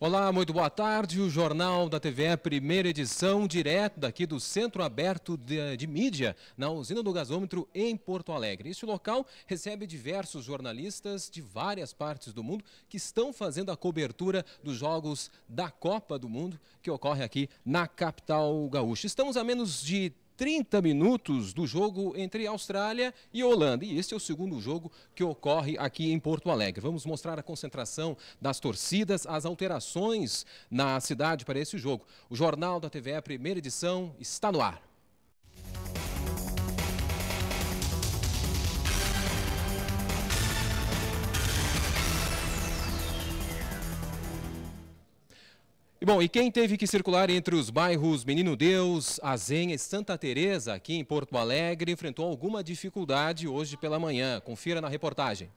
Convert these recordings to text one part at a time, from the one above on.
Olá, muito boa tarde. O Jornal da TVE, é primeira edição, direto daqui do Centro Aberto de, de, Mídia, na usina do gasômetro em Porto Alegre. Este local recebe diversos jornalistas de várias partes do mundo que estão fazendo a cobertura dos jogos da Copa do Mundo, que ocorre aqui na capital gaúcha. Estamos a menos de 30 minutos do jogo entre Austrália e Holanda. E este é o segundo jogo que ocorre aqui em Porto Alegre. Vamos mostrar a concentração das torcidas, as alterações na cidade para esse jogo. O Jornal da TVE, primeira edição, está no ar. Bom, e quem teve que circular entre os bairros Menino Deus, Azenha e Santa Teresa aqui em Porto Alegre enfrentou alguma dificuldade hoje pela manhã. Confira na reportagem.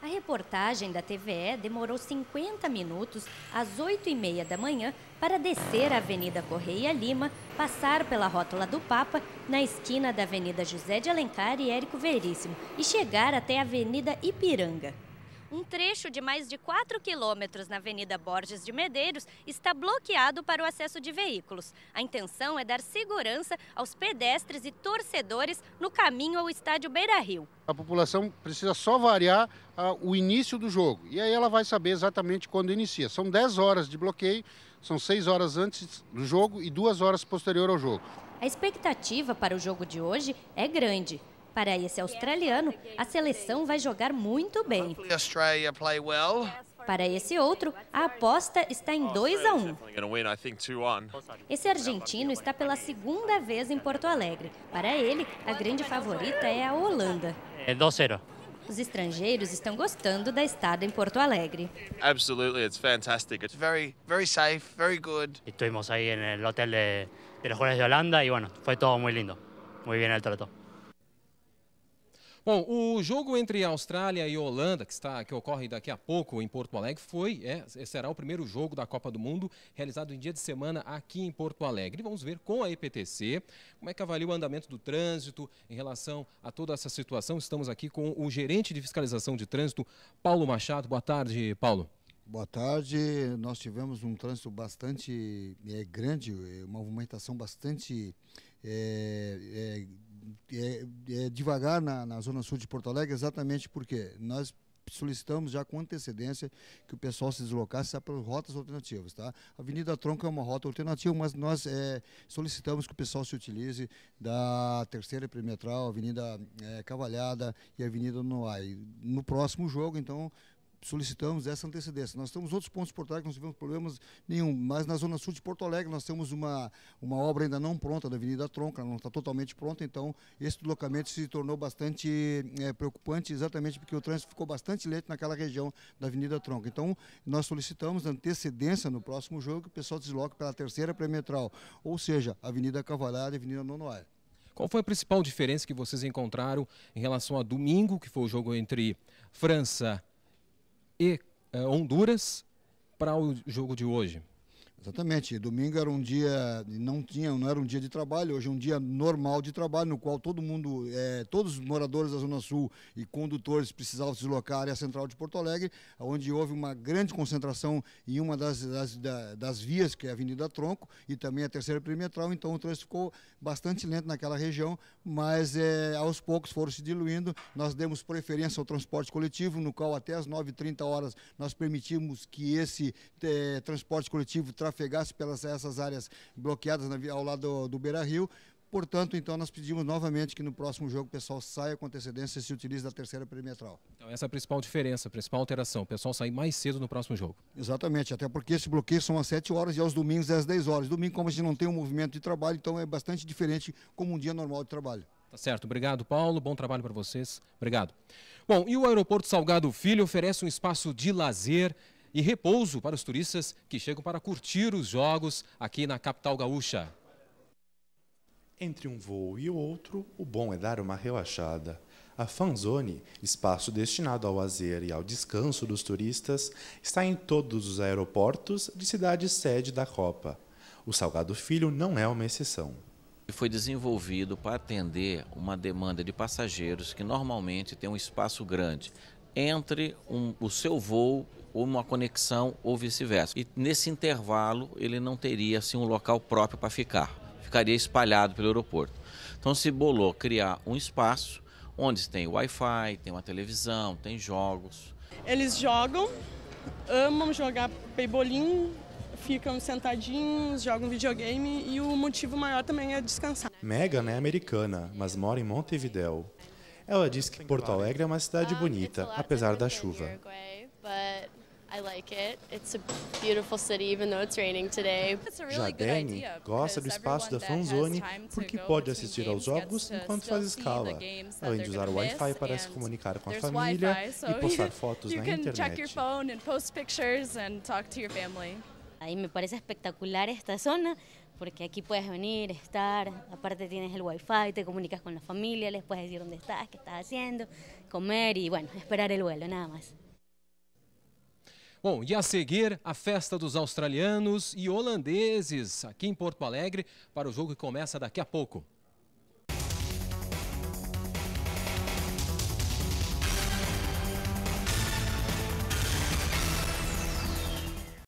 A reportagem da TVE demorou 50 minutos às 8h30 da manhã para descer a Avenida Correia Lima, passar pela rótula do Papa, na esquina da Avenida José de Alencar e Érico Veríssimo e chegar até a Avenida Ipiranga um trecho de mais de 4 quilômetros na Avenida Borges de Medeiros está bloqueado para o acesso de veículos. A intenção é dar segurança aos pedestres e torcedores no caminho ao estádio Beira Rio. A população precisa só variar ah, o início do jogo e aí ela vai saber exatamente quando inicia. São 10 horas de bloqueio, são 6 horas antes do jogo e 2 horas posterior ao jogo. A expectativa para o jogo de hoje é grande. Para esse australiano, a seleção vai jogar muito bem. Para esse outro, a aposta está em 2 a 1. Um. Esse argentino está pela segunda vez em Porto Alegre. Para ele, a grande favorita é a Holanda. É 2 0. Os estrangeiros estão gostando da estada em Porto Alegre. Absolutely, it's fantastic. It's very, very safe, very good. Estuvimos aí no hotel de, de los de Holanda e, bueno, foi todo muito lindo. Muito bem o trato. Bom, o jogo entre Austrália e Holanda, que, está, que ocorre daqui a pouco em Porto Alegre, foi, é, será o primeiro jogo da Copa do Mundo realizado em dia de semana aqui em Porto Alegre. E vamos ver com a EPTC como é que avalia o andamento do trânsito em relação a toda essa situação. Estamos aqui com o gerente de fiscalização de trânsito, Paulo Machado. Boa tarde, Paulo. Boa tarde. Nós tivemos um trânsito bastante é, grande, é, uma movimentação bastante é, é é, é devagar na, na zona sul de Porto Alegre, exatamente porque nós solicitamos já com antecedência que o pessoal se deslocasse para rotas alternativas. Tá? A Avenida Tronca é uma rota alternativa, mas nós é, solicitamos que o pessoal se utilize da terceira perimetral, Avenida é, Cavalhada e Avenida Noai. No próximo jogo, então, solicitamos essa antecedência. Nós temos outros pontos de Porto Alegre que não tivemos problemas nenhum, mas na zona sul de Porto Alegre nós temos uma, uma obra ainda não pronta da Avenida Tronca, não está totalmente pronta, então esse deslocamento se tornou bastante é, preocupante, exatamente porque o trânsito ficou bastante lento naquela região da Avenida Tronca. Então nós solicitamos antecedência no próximo jogo que o pessoal desloque pela terceira perimetral, ou seja, Avenida Cavalhada e Avenida Nonoar. Qual foi a principal diferença que vocês encontraram em relação a domingo, que foi o jogo entre França e uh, Honduras para o jogo de hoje? Exatamente. domingo era um dia, não tinha, não era um dia de trabalho, hoje é um dia normal de trabalho, no qual todo mundo, é, todos os moradores da Zona Sul e condutores precisavam se deslocar à área central de Porto Alegre, onde houve uma grande concentração em uma das, das, das vias, que é a Avenida Tronco, e também a terceira perimetral, então o trânsito ficou bastante lento naquela região, mas é, aos poucos foram se diluindo. Nós demos preferência ao transporte coletivo, no qual até às 9h30 horas nós permitimos que esse é, transporte coletivo tra trafegasse pelas essas áreas bloqueadas na, ao lado do, do Beira Rio, Portanto, então, nós pedimos novamente que no próximo jogo o pessoal saia com antecedência e se utilize da terceira perimetral. Então, essa é a principal diferença, a principal alteração. O pessoal sair mais cedo no próximo jogo. Exatamente, até porque esse bloqueio são às 7 horas e aos domingos é às 10 horas. Domingo, como a gente não tem um movimento de trabalho, então é bastante diferente como um dia normal de trabalho. Tá certo. Obrigado, Paulo. Bom trabalho para vocês. Obrigado. Bom, e o Aeroporto Salgado Filho oferece um espaço de lazer e repouso para os turistas que chegam para curtir os jogos aqui na capital gaúcha. Entre um voo e outro, o bom é dar uma relaxada. A Fanzone, espaço destinado ao lazer e ao descanso dos turistas, está em todos os aeroportos de cidades sede da Copa. O Salgado Filho não é uma exceção. Foi desenvolvido para atender uma demanda de passageiros que normalmente tem um espaço grande entre um, o seu voo ou uma conexão ou vice-versa. E nesse intervalo ele não teria assim, um local próprio para ficar, ficaria espalhado pelo aeroporto. Então se bolou criar um espaço onde tem Wi-Fi, tem uma televisão, tem jogos. Eles jogam, amam jogar beibolim, ficam sentadinhos, jogam videogame e o motivo maior também é descansar. Megan é americana, mas mora em Montevidéu. Ela diz que Porto Alegre é uma cidade ah, bonita, apesar da chuva. Jadene gosta do espaço da fanzone porque pode assistir aos jogos enquanto faz escala, além de usar o Wi-Fi para se comunicar com a família e postar fotos na internet. Aí me parece espectacular esta zona porque aquí puedes venir, estar, aparte tienes el wifi, te comunicas con la familia, les puedes decir dónde estás, qué estás haciendo, comer y bueno, esperar el vuelo, nada más. Bom, e a seguir, a festa dos australianos e holandeses aqui em Porto Alegre para o jogo que começa daqui a pouco.